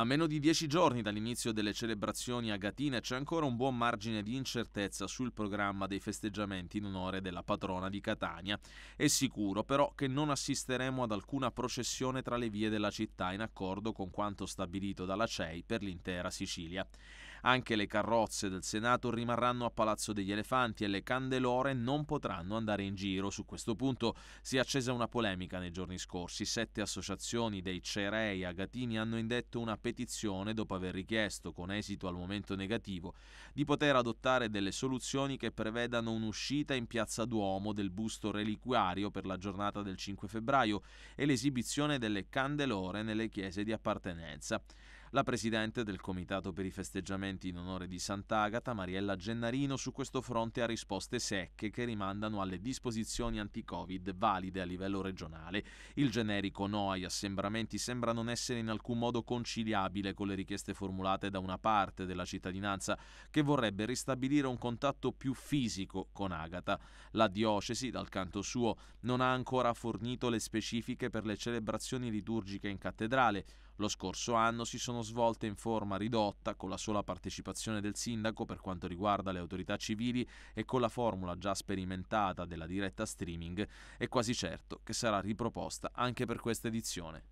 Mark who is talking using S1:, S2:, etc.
S1: A meno di dieci giorni dall'inizio delle celebrazioni a Gatine c'è ancora un buon margine di incertezza sul programma dei festeggiamenti in onore della patrona di Catania. È sicuro però che non assisteremo ad alcuna processione tra le vie della città in accordo con quanto stabilito dalla CEI per l'intera Sicilia. Anche le carrozze del Senato rimarranno a Palazzo degli Elefanti e le candelore non potranno andare in giro. Su questo punto si è accesa una polemica nei giorni scorsi. Sette associazioni dei Cerei Agatini hanno indetto una petizione dopo aver richiesto, con esito al momento negativo, di poter adottare delle soluzioni che prevedano un'uscita in piazza Duomo del busto reliquario per la giornata del 5 febbraio e l'esibizione delle candelore nelle chiese di appartenenza. La presidente del Comitato per i festeggiamenti in onore di Sant'Agata, Mariella Gennarino, su questo fronte ha risposte secche che rimandano alle disposizioni anti-Covid valide a livello regionale. Il generico no agli assembramenti sembra non essere in alcun modo conciliabile con le richieste formulate da una parte della cittadinanza che vorrebbe ristabilire un contatto più fisico con Agata. La diocesi, dal canto suo, non ha ancora fornito le specifiche per le celebrazioni liturgiche in cattedrale. Lo scorso anno si sono svolte in forma ridotta, con la sola partecipazione del sindaco per quanto riguarda le autorità civili e con la formula già sperimentata della diretta streaming, è quasi certo che sarà riproposta anche per questa edizione.